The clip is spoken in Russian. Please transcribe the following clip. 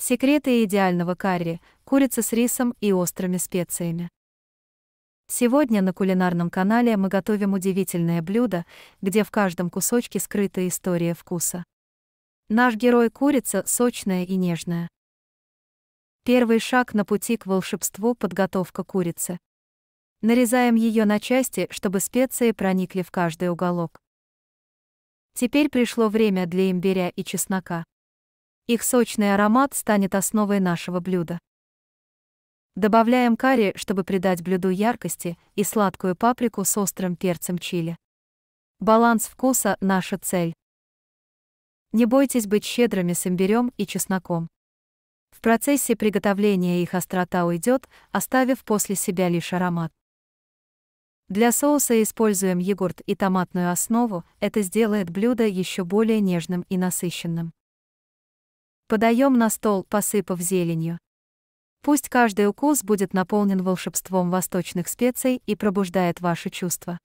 Секреты идеального карри – курица с рисом и острыми специями. Сегодня на кулинарном канале мы готовим удивительное блюдо, где в каждом кусочке скрыта история вкуса. Наш герой – курица, сочная и нежная. Первый шаг на пути к волшебству – подготовка курицы. Нарезаем ее на части, чтобы специи проникли в каждый уголок. Теперь пришло время для имбиря и чеснока. Их сочный аромат станет основой нашего блюда. Добавляем карри, чтобы придать блюду яркости, и сладкую паприку с острым перцем чили. Баланс вкуса – наша цель. Не бойтесь быть щедрыми с имбирем и чесноком. В процессе приготовления их острота уйдет, оставив после себя лишь аромат. Для соуса используем йогурт и томатную основу, это сделает блюдо еще более нежным и насыщенным. Подаем на стол, посыпав зеленью. Пусть каждый укус будет наполнен волшебством восточных специй и пробуждает ваши чувства.